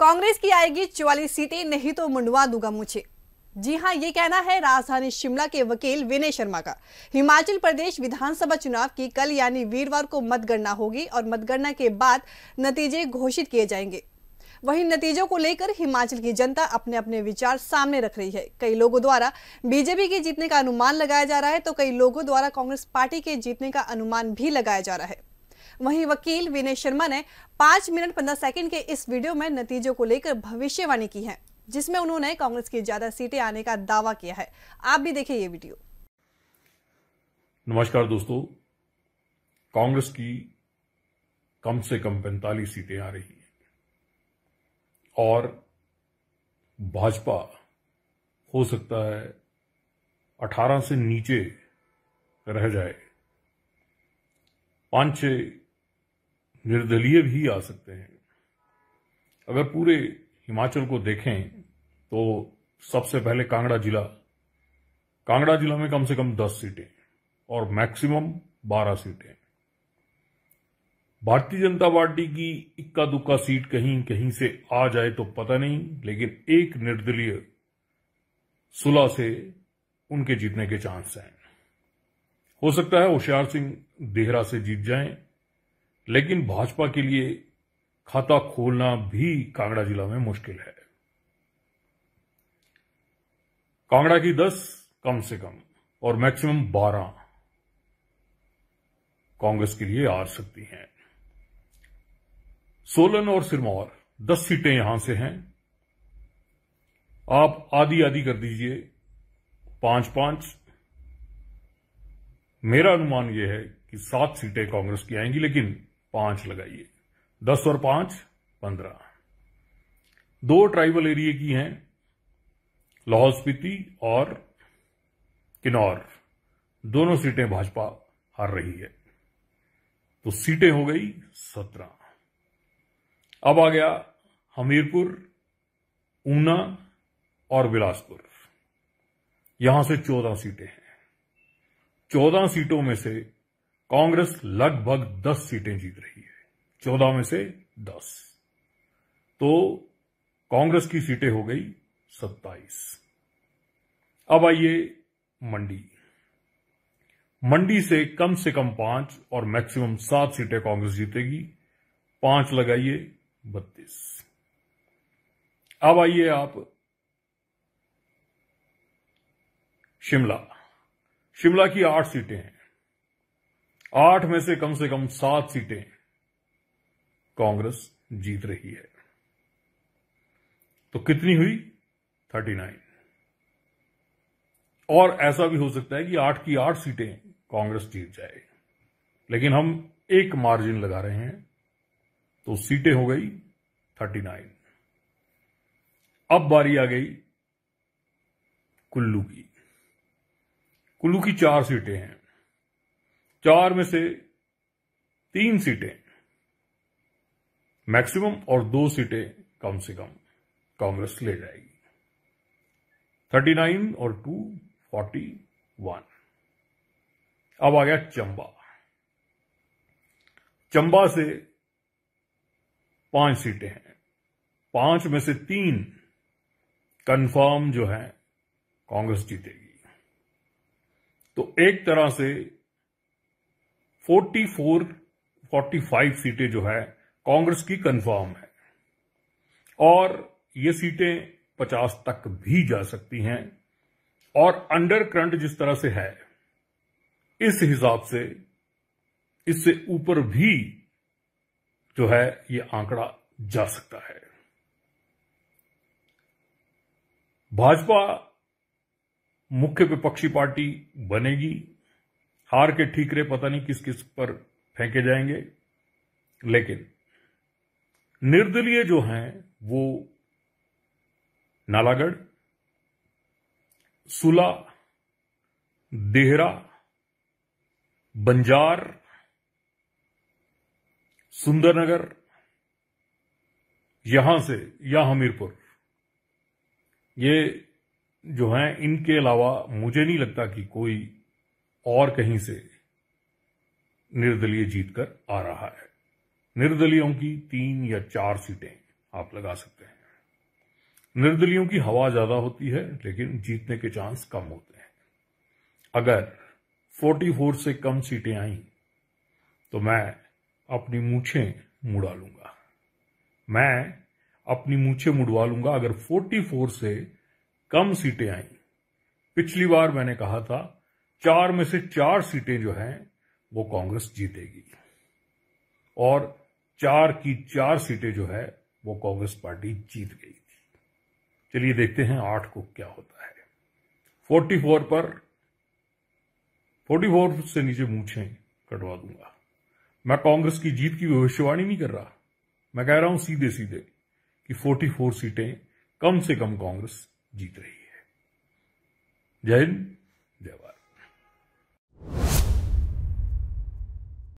कांग्रेस की आएगी चौवालीस सीटें नहीं तो मुंडवा दूंगा मुझे जी हां ये कहना है राजधानी शिमला के वकील विनय शर्मा का हिमाचल प्रदेश विधानसभा चुनाव की कल यानी वीरवार को मतगणना होगी और मतगणना के बाद नतीजे घोषित किए जाएंगे वहीं नतीजों को लेकर हिमाचल की जनता अपने अपने विचार सामने रख रही है कई लोगों द्वारा बीजेपी के जीतने का अनुमान लगाया जा रहा है तो कई लोगों द्वारा कांग्रेस पार्टी के जीतने का अनुमान भी लगाया जा रहा है वहीं वकील विनय शर्मा ने पांच मिनट पंद्रह सेकंड के इस वीडियो में नतीजों को लेकर भविष्यवाणी की है जिसमें उन्होंने कांग्रेस की ज्यादा सीटें आने का दावा किया है आप भी देखें ये वीडियो नमस्कार दोस्तों कांग्रेस की कम से कम पैंतालीस सीटें आ रही हैं और भाजपा हो सकता है 18 से नीचे रह जाए पांच छह निर्दलीय भी आ सकते हैं अगर पूरे हिमाचल को देखें तो सबसे पहले कांगड़ा जिला कांगड़ा जिला में कम से कम दस सीटें और मैक्सिमम बारह सीटें भारतीय जनता पार्टी की इक्का दुक्का सीट कहीं कहीं से आ जाए तो पता नहीं लेकिन एक निर्दलीय सुलह से उनके जीतने के चांस हैं हो सकता है होशियार सिंह देहरा से जीत जाएं लेकिन भाजपा के लिए खाता खोलना भी कांगड़ा जिला में मुश्किल है कांगड़ा की दस कम से कम और मैक्सिमम बारह कांग्रेस के लिए आ सकती हैं सोलन और सिरमौर दस सीटें यहां से हैं आप आधी आधी कर दीजिए पांच पांच मेरा अनुमान यह है कि सात सीटें कांग्रेस की आएंगी लेकिन पांच लगाइए दस और पांच पंद्रह दो ट्राइबल एरिया की हैं लाहौल स्पीति और किन्नौर दोनों सीटें भाजपा हार रही है तो सीटें हो गई सत्रह अब आ गया हमीरपुर ऊना और बिलासपुर यहां से चौदह सीटें हैं चौदह सीटों में से कांग्रेस लगभग 10 सीटें जीत रही है 14 में से 10 तो कांग्रेस की सीटें हो गई 27 अब आइए मंडी मंडी से कम से कम पांच और मैक्सिमम सात सीटें कांग्रेस जीतेगी पांच लगाइए बत्तीस अब आइए आप शिमला शिमला की आठ सीटें हैं आठ में से कम से कम सात सीटें कांग्रेस जीत रही है तो कितनी हुई थर्टी नाइन और ऐसा भी हो सकता है कि आठ की आठ सीटें कांग्रेस जीत जाए लेकिन हम एक मार्जिन लगा रहे हैं तो सीटें हो गई थर्टी नाइन अब बारी आ गई कुल्लू की कुल्लू की चार सीटें हैं चार में से तीन सीटें मैक्सिमम और दो सीटें कम से कम कांग्रेस ले जाएगी थर्टी नाइन और टू फोर्टी वन अब आ गया चंबा चंबा से पांच सीटें हैं पांच में से तीन कंफर्म जो है कांग्रेस जीतेगी तो एक तरह से 44 45 सीटें जो है कांग्रेस की कंफर्म है और ये सीटें 50 तक भी जा सकती हैं और अंडर करंट जिस तरह से है इस हिसाब से इससे ऊपर भी जो है ये आंकड़ा जा सकता है भाजपा मुख्य विपक्षी पार्टी बनेगी हार के ठीकरे पता नहीं किस किस पर फेंके जाएंगे लेकिन निर्दलीय जो हैं वो नालागढ़ सुला देहरा बंजार सुंदरनगर यहां से या हमीरपुर ये जो हैं इनके अलावा मुझे नहीं लगता कि कोई और कहीं से निर्दलीय जीतकर आ रहा है निर्दलीयों की तीन या चार सीटें आप लगा सकते हैं निर्दलियों की हवा ज्यादा होती है लेकिन जीतने के चांस कम होते हैं अगर 44 से कम सीटें आई तो मैं अपनी मूछें मुड़ा लूंगा मैं अपनी मूछें मुड़वा लूंगा अगर 44 से कम सीटें आई पिछली बार मैंने कहा था चार में से चार सीटें जो हैं वो कांग्रेस जीतेगी और चार की चार सीटें जो है वो कांग्रेस पार्टी जीत गई थी चलिए देखते हैं आठ को क्या होता है फोर्टी फोर पर फोर्टी फोर से नीचे मूछे कटवा दूंगा मैं कांग्रेस की जीत की भविष्यवाणी नहीं कर रहा मैं कह रहा हूं सीधे सीधे कि फोर्टी फोर सीटें कम से कम कांग्रेस जीत रही है जय हिंद जय भारत